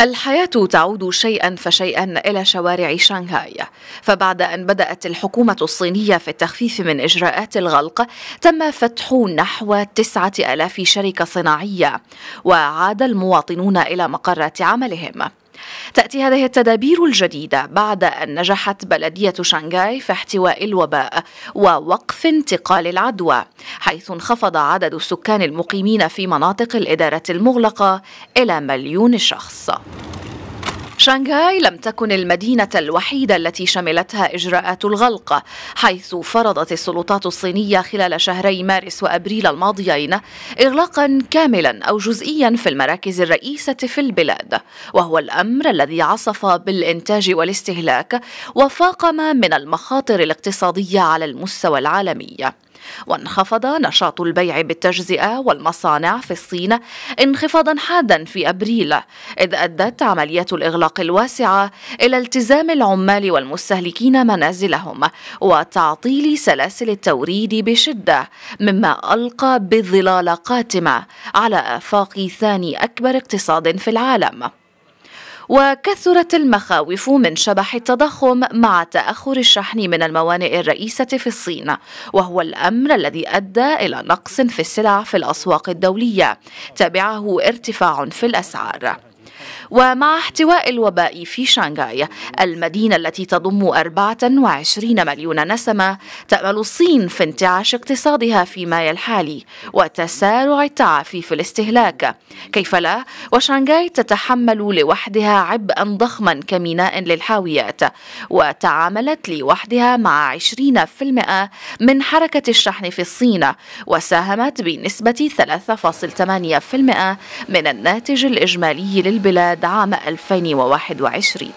الحياة تعود شيئا فشيئا إلى شوارع شنغهاي فبعد أن بدأت الحكومة الصينية في التخفيف من إجراءات الغلق تم فتح نحو تسعة ألاف شركة صناعية وعاد المواطنون إلى مقرات عملهم تأتي هذه التدابير الجديدة بعد أن نجحت بلدية شنغهاي في احتواء الوباء ووقف انتقال العدوى حيث انخفض عدد السكان المقيمين في مناطق الإدارة المغلقة إلى مليون شخص شنغهاي لم تكن المدينة الوحيدة التي شملتها إجراءات الغلق حيث فرضت السلطات الصينية خلال شهري مارس وأبريل الماضيين إغلاقا كاملا أو جزئيا في المراكز الرئيسة في البلاد وهو الأمر الذي عصف بالإنتاج والاستهلاك وفاقم من المخاطر الاقتصادية على المستوى العالمي وانخفض نشاط البيع بالتجزئة والمصانع في الصين انخفاضا حادا في أبريل إذ أدت عمليات الإغلاق الواسعة إلى التزام العمال والمستهلكين منازلهم وتعطيل سلاسل التوريد بشدة مما ألقى بظلال قاتمة على آفاق ثاني أكبر اقتصاد في العالم وكثرت المخاوف من شبح التضخم مع تأخر الشحن من الموانئ الرئيسة في الصين وهو الأمر الذي أدى إلى نقص في السلع في الأسواق الدولية تبعه ارتفاع في الأسعار ومع احتواء الوباء في شنغهاي المدينة التي تضم 24 مليون نسمة تأمل الصين في انتعاش اقتصادها في ماي الحالي وتسارع التعافي في الاستهلاك كيف لا وشنغهاي تتحمل لوحدها عبئا ضخما كميناء للحاويات وتعاملت لوحدها مع 20% من حركة الشحن في الصين وساهمت بنسبة 3.8% من الناتج الإجمالي للبلاد عام 2021